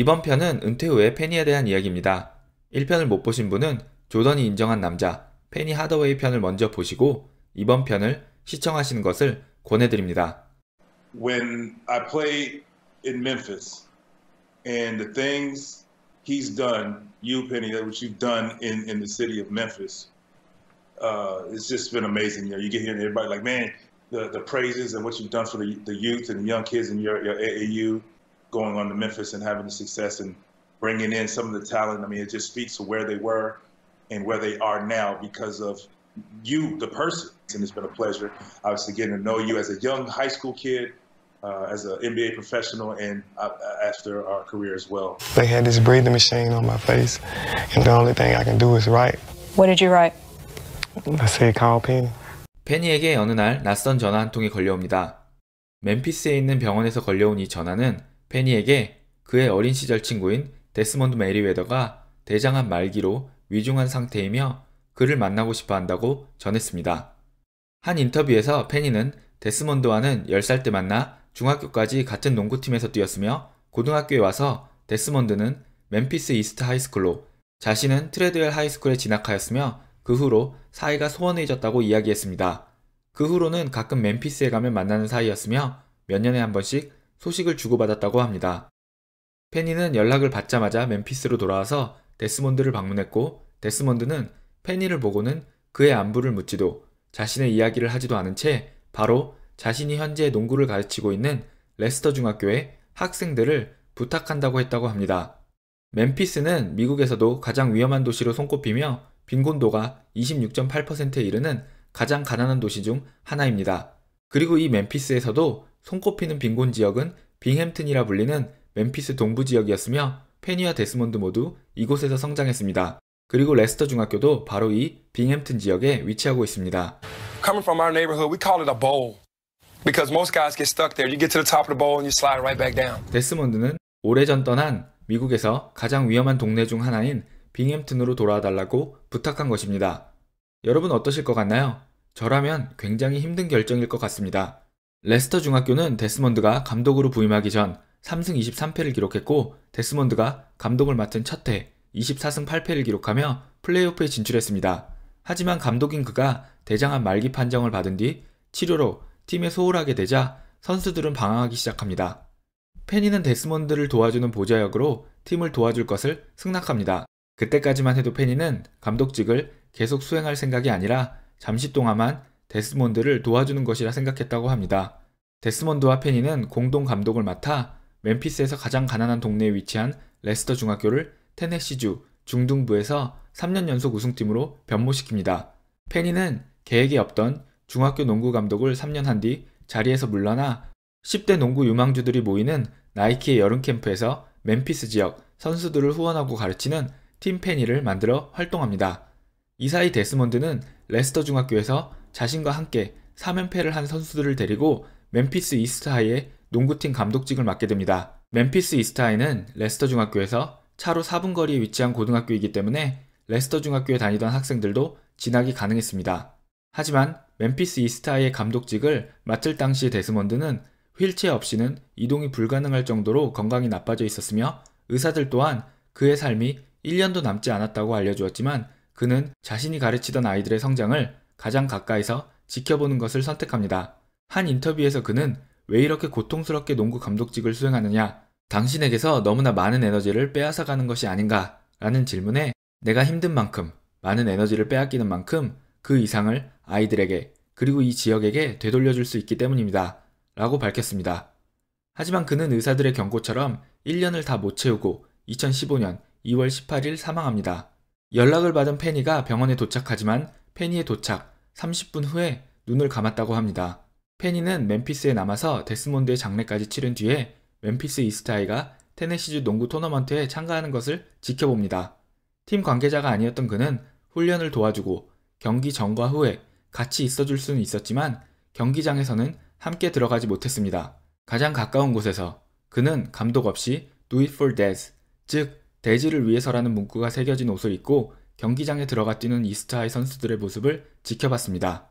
이번 편은 은퇴 후의 페니에 대한 이야기입니다. 1편을 못 보신 분은 조던이 인정한 남자, 페니 하더웨이 편을 먼저 보시고 이번 편을 시청하시는 것을 권해드립니다. When I played in Memphis and the things he's done, you Penny, what you've done in, in the city of Memphis, uh, it's just been amazing. You know, you get here and everybody like, man, the, the praises and what you've done for the, the youth and young kids in your, your AAU. going on to Memphis and having the success and bringing in some of the talent. I mean, it just speaks to where they were and where they are now because of you, the person. And it's been a pleasure, obviously, getting to know you as a young high school kid, uh, as an NBA professional, and uh, after our career as well. They had this breathing machine on my face, and the only thing I can do is write. What did you write? I said, call Penny. 페니에게 어느 날 낯선 전화 한 통이 걸려옵니다. 멤피스에 있는 병원에서 걸려온 이 전화는 페니에게 그의 어린 시절 친구인 데스몬드 메리웨더가 대장암 말기로 위중한 상태이며 그를 만나고 싶어 한다고 전했습니다. 한 인터뷰에서 페니는 데스몬드와는 10살 때 만나 중학교까지 같은 농구팀에서 뛰었으며 고등학교에 와서 데스몬드는 멤피스 이스트 하이스쿨로 자신은 트레드웰 하이스쿨에 진학하였으며 그 후로 사이가 소원해졌다고 이야기했습니다. 그 후로는 가끔 멤피스에 가면 만나는 사이였으며 몇 년에 한 번씩 소식을 주고받았다고 합니다. 페니는 연락을 받자마자 멤피스로 돌아와서 데스몬드를 방문했고 데스몬드는 페니를 보고는 그의 안부를 묻지도 자신의 이야기를 하지도 않은 채 바로 자신이 현재 농구를 가르치고 있는 레스터 중학교의 학생들을 부탁한다고 했다고 합니다. 멤피스는 미국에서도 가장 위험한 도시로 손꼽히며 빈곤도가 26.8%에 이르는 가장 가난한 도시 중 하나입니다. 그리고 이 멤피스에서도 손꼽히는 빈곤 지역은 빙햄튼이라 불리는 멤피스 동부 지역이었으며 페니와 데스몬드 모두 이곳에서 성장했습니다. 그리고 레스터 중학교도 바로 이 빙햄튼 지역에 위치하고 있습니다. Coming from our neighborhood, we call it a bowl. Because most guys get stuck there. You get to the top of the bowl and you slide right back down. 데스몬드는 오래전 떠난 미국에서 가장 위험한 동네 중 하나인 빙햄튼으로 돌아와 달라고 부탁한 것입니다. 여러분 어떠실 것 같나요? 저라면 굉장히 힘든 결정일 것 같습니다. 레스터 중학교는 데스몬드가 감독으로 부임하기 전 3승 23패를 기록했고 데스몬드가 감독을 맡은 첫해 24승 8패를 기록하며 플레이오프에 진출했습니다. 하지만 감독인 그가 대장암 말기 판정을 받은 뒤 치료로 팀에 소홀하게 되자 선수들은 방황하기 시작합니다. 페니는 데스몬드를 도와주는 보좌 역으로 팀을 도와줄 것을 승낙합니다. 그때까지만 해도 페니는 감독직을 계속 수행할 생각이 아니라 잠시 동안만 데스몬드를 도와주는 것이라 생각했다고 합니다. 데스몬드와 페니는 공동 감독을 맡아 멤피스에서 가장 가난한 동네에 위치한 레스터 중학교를 테네시주 중등부에서 3년 연속 우승팀으로 변모시킵니다. 페니는 계획이 없던 중학교 농구 감독을 3년 한 뒤 자리에서 물러나 10대 농구 유망주들이 모이는 나이키의 여름 캠프에서 멤피스 지역 선수들을 후원하고 가르치는 팀 페니를 만들어 활동합니다. 이 사이 데스몬드는 레스터 중학교에서 자신과 함께 3연패를 한 선수들을 데리고 멤피스 이스트하이의 농구팀 감독직을 맡게 됩니다. 멤피스 이스트하이는 레스터 중학교에서 차로 4분 거리에 위치한 고등학교이기 때문에 레스터 중학교에 다니던 학생들도 진학이 가능했습니다. 하지만 멤피스 이스트하이의 감독직을 맡을 당시 데스먼드는 휠체어 없이는 이동이 불가능할 정도로 건강이 나빠져 있었으며 의사들 또한 그의 삶이 1년도 남지 않았다고 알려주었지만 그는 자신이 가르치던 아이들의 성장을 가장 가까이서 지켜보는 것을 선택합니다. 한 인터뷰에서 그는 왜 이렇게 고통스럽게 농구 감독직을 수행하느냐? 당신에게서 너무나 많은 에너지를 빼앗아가는 것이 아닌가? 라는 질문에 내가 힘든 만큼, 많은 에너지를 빼앗기는 만큼 그 이상을 아이들에게 그리고 이 지역에게 되돌려줄 수 있기 때문입니다. 라고 밝혔습니다. 하지만 그는 의사들의 경고처럼 1년을 다 못 채우고 2015년 2월 18일 사망합니다. 연락을 받은 페니가 병원에 도착하지만 페니의 도착, 30분 후에 눈을 감았다고 합니다. 페니는 멤피스에 남아서 데스몬드의 장례까지 치른 뒤에 멤피스 이스타이가 테네시주 농구 토너먼트에 참가하는 것을 지켜봅니다. 팀 관계자가 아니었던 그는 훈련을 도와주고 경기 전과 후에 같이 있어줄 수는 있었지만 경기장에서는 함께 들어가지 못했습니다. 가장 가까운 곳에서 그는 감독 없이 Do it for Dez, 즉 대지를 위해서라는 문구가 새겨진 옷을 입고 경기장에 들어가 뛰는 이스트하이 선수들의 모습을 지켜봤습니다.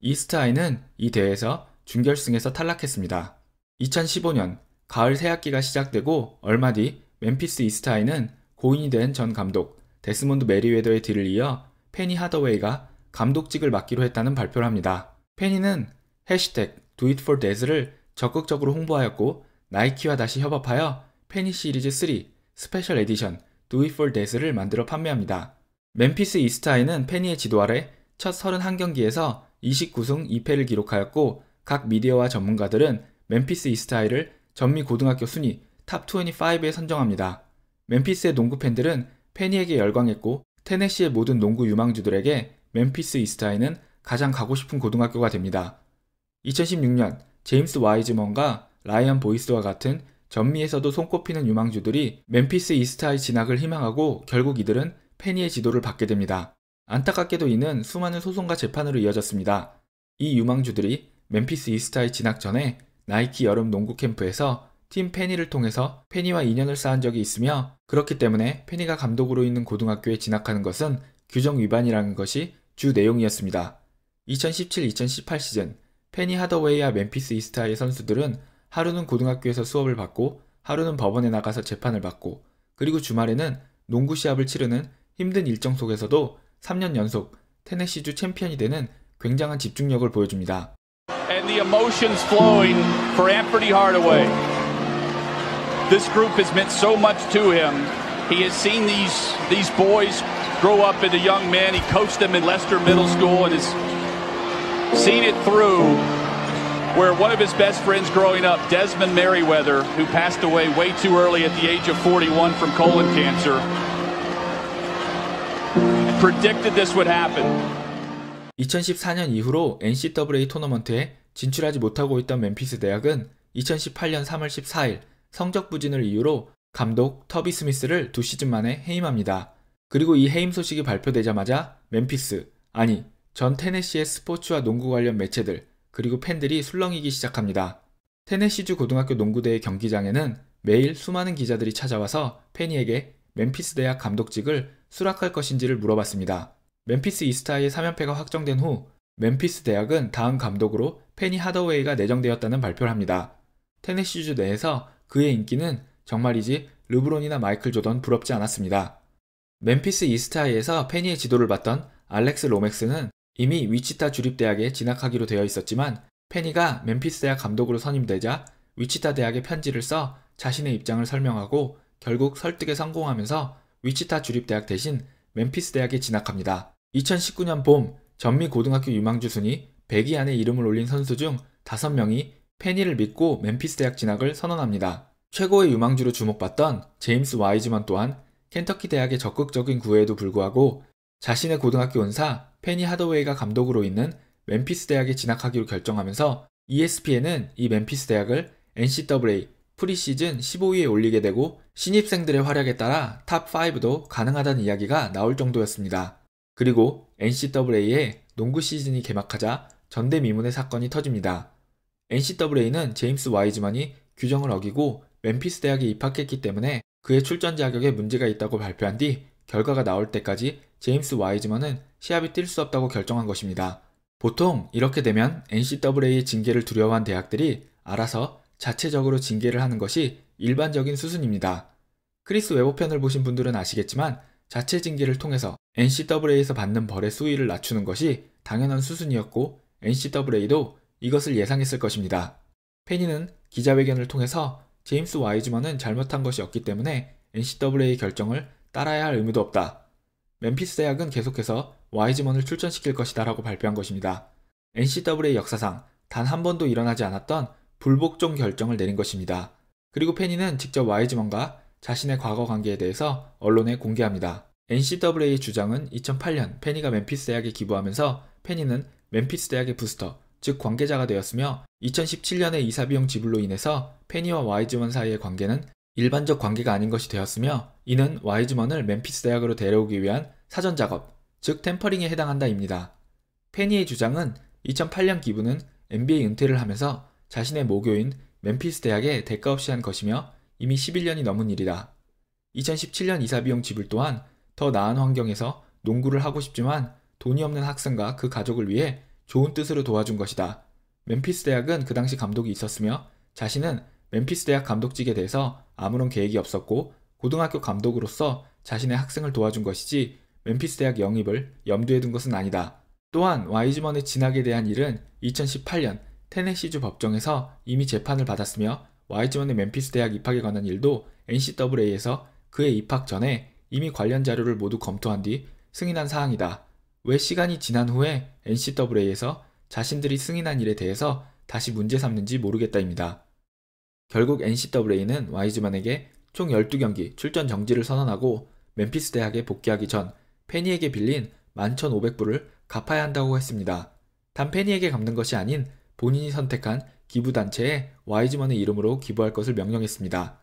이스트하이는 이 대회에서 준결승에서 탈락했습니다. 2015년 가을 새학기가 시작되고 얼마 뒤 멤피스 이스트하이는 고인이 된 전 감독 데스몬드 메리웨더의 뒤를 이어 페니 하더웨이가 감독직을 맡기로 했다는 발표를 합니다. 페니는 해시텍 Do It For Death를 적극적으로 홍보하였고 나이키와 다시 협업하여 페니 시리즈 3 스페셜 에디션 Do It For Death를 만들어 판매합니다. 멤피스 이스타이는 페니의 지도 아래 첫 31경기에서 29승 2패를 기록하였고 각 미디어와 전문가들은 멤피스 이스타이를 전미 고등학교 순위 탑25에 선정합니다. 멤피스의 농구 팬들은 페니에게 열광했고 테네시의 모든 농구 유망주들에게 멤피스 이스타이는 가장 가고 싶은 고등학교가 됩니다. 2016년 제임스 와이즈먼과 라이언 보이스와 같은 전미에서도 손꼽히는 유망주들이 멤피스 이스타의 진학을 희망하고 결국 이들은 페니의 지도를 받게 됩니다. 안타깝게도 이는 수많은 소송과 재판으로 이어졌습니다. 이 유망주들이 멤피스 이스타에 진학 전에 나이키 여름 농구 캠프에서 팀 페니를 통해서 페니와 인연을 쌓은 적이 있으며 그렇기 때문에 페니가 감독으로 있는 고등학교에 진학하는 것은 규정 위반이라는 것이 주 내용이었습니다. 2017-2018 시즌 페니 하더웨이와 멤피스 이스타의 선수들은 하루는 고등학교에서 수업을 받고 하루는 법원에 나가서 재판을 받고 그리고 주말에는 농구 시합을 치르는 힘든 일정 속에서도 3년 연속 테네시주 챔피언이 되는 굉장한 집중력을 보여줍니다. And the emotions flowing for Anthony Hardaway. This group has meant so much to him. He has seen these these boys grow up into young men. He coached them in Leicester Middle School and has seen it through where one of his best friends growing up, Desmond Merriweather, who passed away way too early at the age of 41 from colon cancer, predicted this would happen. 2014년 이후로 NCAA 토너먼트에 진출하지 못하고 있던 멤피스 대학은 2018년 3월 14일 성적 부진을 이유로 감독 터비 스미스를 두 시즌 만에 해임합니다. 그리고 이 해임 소식이 발표되자마자 멤피스, 아니 전 테네시의 스포츠와 농구 관련 매체들 그리고 팬들이 술렁이기 시작합니다. 테네시주 고등학교 농구대의 경기장에는 매일 수많은 기자들이 찾아와서 팬이에게 멤피스 대학 감독직을 수락할 것인지를 물어봤습니다. 멤피스 이스타의 3연패가 확정된 후 멤피스 대학은 다음 감독으로 페니 하더웨이가 내정되었다는 발표를 합니다. 테네시주 내에서 그의 인기는 정말이지 르브론이나 마이클 조던 부럽지 않았습니다. 멤피스 이스타에서 페니의 지도를 받던 알렉스 로맥스는 이미 위치타 주립대학에 진학하기로 되어 있었지만 페니가 멤피스 대학 감독으로 선임되자 위치타 대학에 편지를 써 자신의 입장을 설명하고 결국 설득에 성공하면서 위치타 주립대학 대신 멤피스 대학에 진학합니다. 2019년 봄 전미 고등학교 유망주 순위 100위 안에 이름을 올린 선수 중 5명이 페니를 믿고 멤피스 대학 진학을 선언합니다. 최고의 유망주로 주목받던 제임스 와이즈만 또한 켄터키 대학의 적극적인 구애에도 불구하고 자신의 고등학교 은사 페니 하더웨이가 감독으로 있는 멤피스 대학에 진학하기로 결정하면서 ESPN은 이 멤피스 대학을 NCAA 프리시즌 15위에 올리게 되고 신입생들의 활약에 따라 탑5도 가능하다는 이야기가 나올 정도였습니다. 그리고 NCAA의 농구 시즌이 개막하자 전대미문의 사건이 터집니다. NCAA는 제임스 와이즈만이 규정을 어기고 멤피스 대학에 입학했기 때문에 그의 출전 자격에 문제가 있다고 발표한 뒤 결과가 나올 때까지 제임스 와이즈만은 시합이 뛸 수 없다고 결정한 것입니다. 보통 이렇게 되면 NCAA의 징계를 두려워한 대학들이 알아서 자체적으로 징계를 하는 것이 일반적인 수순입니다. 크리스 외보편을 보신 분들은 아시겠지만 자체 징계를 통해서 NCAA에서 받는 벌의 수위를 낮추는 것이 당연한 수순이었고 NCAA도 이것을 예상했을 것입니다. 페니는 기자회견을 통해서 제임스 와이즈먼은 잘못한 것이 없기 때문에 NCAA 결정을 따라야 할 의무도 없다. 멤피스 대학은 계속해서 와이즈먼을 출전시킬 것이다 라고 발표한 것입니다. NCAA 역사상 단 한 번도 일어나지 않았던 불복종 결정을 내린 것입니다. 그리고 페니는 직접 와이즈먼과 자신의 과거 관계에 대해서 언론에 공개합니다. NCAA의 주장은 2008년 페니가 멤피스 대학에 기부하면서 페니는 멤피스 대학의 부스터, 즉 관계자가 되었으며 2 0 1 7년에 이사비용 지불로 인해서 페니와 와이즈먼 사이의 관계는 일반적 관계가 아닌 것이 되었으며 이는 와이즈먼을 멤피스 대학으로 데려오기 위한 사전 작업, 즉 템퍼링에 해당한다입니다. 페니의 주장은 2008년 기부는 NBA 은퇴를 하면서 자신의 모교인 멤피스 대학에 대가 없이 한 것이며 이미 11년이 넘은 일이다. 2017년 이사비용 지불 또한 더 나은 환경에서 농구를 하고 싶지만 돈이 없는 학생과 그 가족을 위해 좋은 뜻으로 도와준 것이다. 멤피스 대학은 그 당시 감독이 있었으며 자신은 멤피스 대학 감독직에 대해서 아무런 계획이 없었고 고등학교 감독으로서 자신의 학생을 도와준 것이지 멤피스 대학 영입을 염두에 둔 것은 아니다. 또한 와이즈먼의 진학에 대한 일은 2018년 테네시주 법정에서 이미 재판을 받았으며 와이즈먼의 멤피스 대학 입학에 관한 일도 NCAA에서 그의 입학 전에 이미 관련 자료를 모두 검토한 뒤 승인한 사항이다. 왜 시간이 지난 후에 NCAA에서 자신들이 승인한 일에 대해서 다시 문제 삼는지 모르겠다입니다. 결국 NCAA는 와이즈만에게 총 12경기 출전 정지를 선언하고 멤피스 대학에 복귀하기 전 페니에게 빌린 11,500불을 갚아야 한다고 했습니다. 단 페니에게 갚는 것이 아닌 본인이 선택한 기부단체에 와이즈먼의 이름으로 기부할 것을 명령했습니다.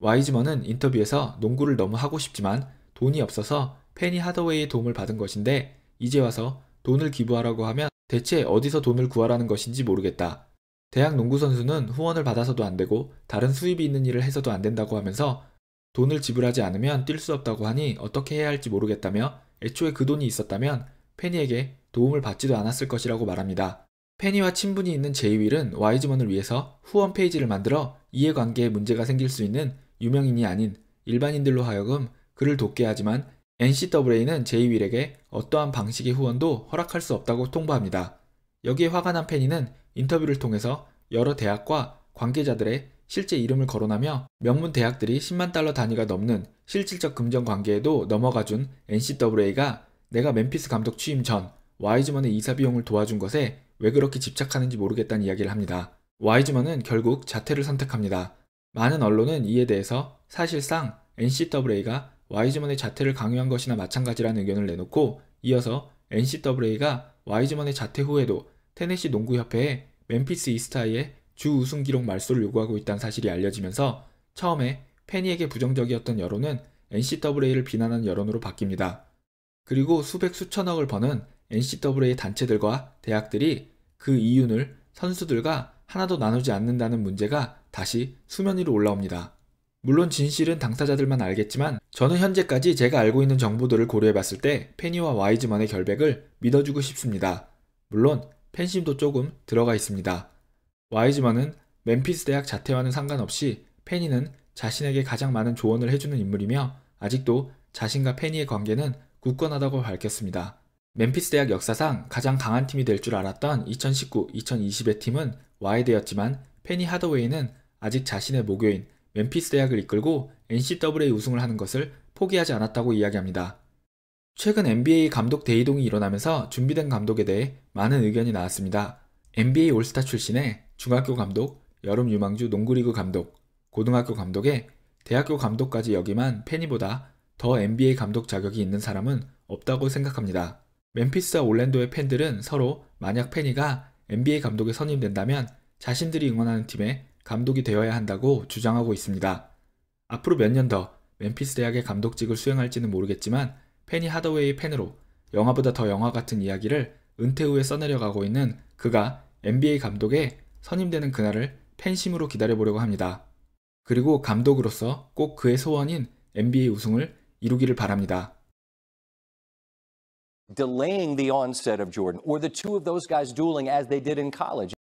와이즈먼은 인터뷰에서 농구를 너무 하고 싶지만 돈이 없어서 페니 하더웨이의 도움을 받은 것인데 이제 와서 돈을 기부하라고 하면 대체 어디서 돈을 구하라는 것인지 모르겠다. 대학 농구 선수는 후원을 받아서도 안 되고 다른 수입이 있는 일을 해서도 안 된다고 하면서 돈을 지불하지 않으면 뛸 수 없다고 하니 어떻게 해야 할지 모르겠다며 애초에 그 돈이 있었다면 페니에게 도움을 받지도 않았을 것이라고 말합니다. 페니와 친분이 있는 제이윌은 와이즈먼을 위해서 후원 페이지를 만들어 이해관계에 문제가 생길 수 있는 유명인이 아닌 일반인들로 하여금 그를 돕게 하지만 NCAA는 제이윌에게 어떠한 방식의 후원도 허락할 수 없다고 통보합니다. 여기에 화가 난 페니는 인터뷰를 통해서 여러 대학과 관계자들의 실제 이름을 거론하며 명문 대학들이 10만 달러 단위가 넘는 실질적 금전 관계에도 넘어가 준 NCAA가 내가 멤피스 감독 취임 전 와이즈먼의 이사 비용을 도와준 것에 왜 그렇게 집착하는지 모르겠다는 이야기를 합니다. 와이즈먼은 결국 자퇴를 선택합니다. 많은 언론은 이에 대해서 사실상 NCAA가 와이즈먼의 자퇴를 강요한 것이나 마찬가지라는 의견을 내놓고 이어서 NCAA가 와이즈먼의 자퇴 후에도 테네시 농구협회에 멤피스 이스타이의 주 우승 기록 말소를 요구하고 있다는 사실이 알려지면서 처음에 페니에게 부정적이었던 여론은 NCAA를 비난하는 여론으로 바뀝니다. 그리고 수백 수천억을 버는 NCWA 단체들과 대학들이 그 이윤을 선수들과 하나도 나누지 않는다는 문제가 다시 수면 위로 올라옵니다. 물론 진실은 당사자들만 알겠지만 저는 현재까지 제가 알고 있는 정보들을 고려해봤을 때 페니와 와이즈먼의 결백을 믿어주고 싶습니다. 물론 팬심도 조금 들어가 있습니다. 와이즈먼은 멤피스 대학 자퇴와는 상관없이 페니는 자신에게 가장 많은 조언을 해주는 인물이며 아직도 자신과 페니의 관계는 굳건하다고 밝혔습니다. 멤피스 대학 역사상 가장 강한 팀이 될 줄 알았던 2019-2020의 팀은 와이드였지만 페니 하더웨이는 아직 자신의 모교인 멤피스 대학을 이끌고 NCAA 우승을 하는 것을 포기하지 않았다고 이야기합니다. 최근 NBA 감독 대이동이 일어나면서 준비된 감독에 대해 많은 의견이 나왔습니다. NBA 올스타 출신의 중학교 감독, 여름 유망주 농구리그 감독, 고등학교 감독에 대학교 감독까지 여기만 페니보다 더 NBA 감독 자격이 있는 사람은 없다고 생각합니다. 멤피스와 올랜도의 팬들은 서로 만약 페니가 NBA 감독에 선임된다면 자신들이 응원하는 팀의 감독이 되어야 한다고 주장하고 있습니다. 앞으로 몇 년 더 멤피스 대학의 감독직을 수행할지는 모르겠지만 페니 하더웨이 팬으로 영화보다 더 영화 같은 이야기를 은퇴 후에 써내려가고 있는 그가 NBA 감독에 선임되는 그날을 팬심으로 기다려보려고 합니다. 그리고 감독으로서 꼭 그의 소원인 NBA 우승을 이루기를 바랍니다. delaying the onset of Jordan, or the two of those guys dueling as they did in college.